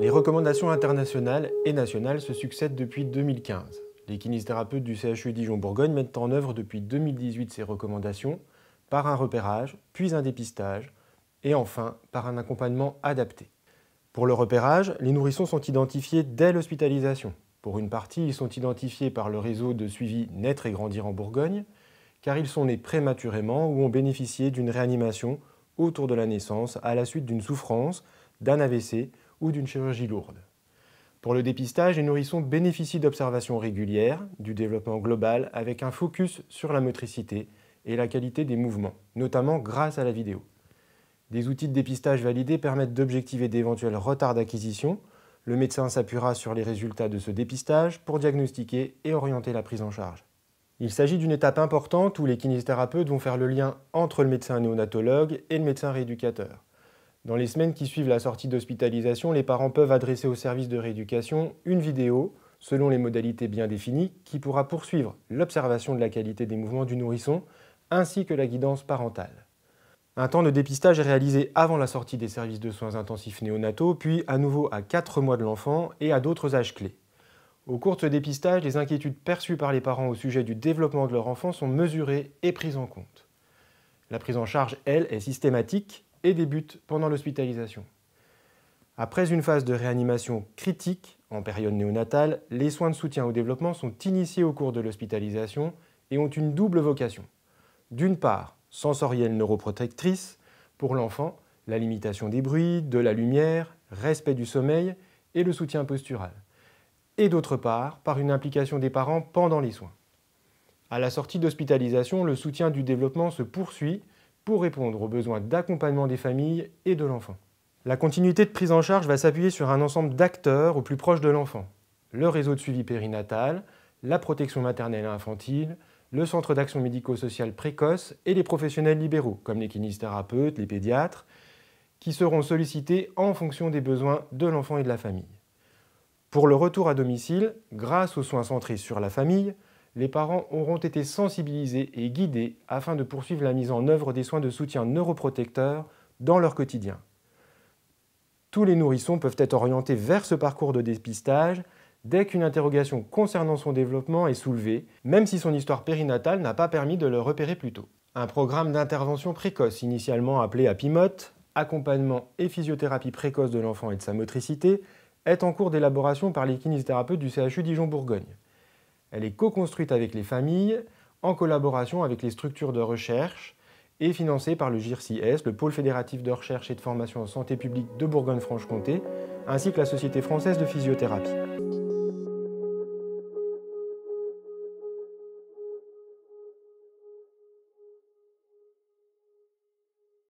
Les recommandations internationales et nationales se succèdent depuis 2015. Les kinésithérapeutes du CHU Dijon-Bourgogne mettent en œuvre depuis 2018 ces recommandations par un repérage, puis un dépistage, et enfin par un accompagnement adapté. Pour le repérage, les nourrissons sont identifiés dès l'hospitalisation. Pour une partie, ils sont identifiés par le réseau de suivi Naître et Grandir en Bourgogne, car ils sont nés prématurément ou ont bénéficié d'une réanimation autour de la naissance à la suite d'une souffrance, d'un AVC ou d'une chirurgie lourde. Pour le dépistage, les nourrissons bénéficient d'observations régulières, du développement global, avec un focus sur la motricité et la qualité des mouvements, notamment grâce à la vidéo. Des outils de dépistage validés permettent d'objectiver d'éventuels retards d'acquisition. Le médecin s'appuiera sur les résultats de ce dépistage pour diagnostiquer et orienter la prise en charge. Il s'agit d'une étape importante où les kinésithérapeutes vont faire le lien entre le médecin néonatologue et le médecin rééducateur. Dans les semaines qui suivent la sortie d'hospitalisation, les parents peuvent adresser au service de rééducation une vidéo, selon les modalités bien définies, qui pourra poursuivre l'observation de la qualité des mouvements du nourrisson, ainsi que la guidance parentale. Un temps de dépistage est réalisé avant la sortie des services de soins intensifs néonataux, puis à nouveau à 4 mois de l'enfant et à d'autres âges clés. Au cours de ce dépistage, les inquiétudes perçues par les parents au sujet du développement de leur enfant sont mesurées et prises en compte. La prise en charge, elle, est systématique et débute pendant l'hospitalisation. Après une phase de réanimation critique en période néonatale, les soins de soutien au développement sont initiés au cours de l'hospitalisation et ont une double vocation. D'une part, sensorielle neuroprotectrice, pour l'enfant, la limitation des bruits, de la lumière, respect du sommeil et le soutien postural. Et d'autre part, par une implication des parents pendant les soins. À la sortie d'hospitalisation, le soutien du développement se poursuit pour répondre aux besoins d'accompagnement des familles et de l'enfant. La continuité de prise en charge va s'appuyer sur un ensemble d'acteurs au plus proche de l'enfant. Le réseau de suivi périnatal, la protection maternelle et infantile, le centre d'action médico-sociale précoce et les professionnels libéraux, comme les kinésithérapeutes, les pédiatres, qui seront sollicités en fonction des besoins de l'enfant et de la famille. Pour le retour à domicile, grâce aux soins centrés sur la famille, les parents auront été sensibilisés et guidés afin de poursuivre la mise en œuvre des soins de soutien neuroprotecteurs dans leur quotidien. Tous les nourrissons peuvent être orientés vers ce parcours de dépistage dès qu'une interrogation concernant son développement est soulevée, même si son histoire périnatale n'a pas permis de le repérer plus tôt. Un programme d'intervention précoce, initialement appelé APIMOT, accompagnement et physiothérapie précoce de l'enfant et de sa motricité, est en cours d'élaboration par les kinésithérapeutes du CHU Dijon-Bourgogne. Elle est co-construite avec les familles, en collaboration avec les structures de recherche et financée par le GIRCIS, le pôle fédératif de recherche et de formation en santé publique de Bourgogne-Franche-Comté, ainsi que la Société française de physiothérapie.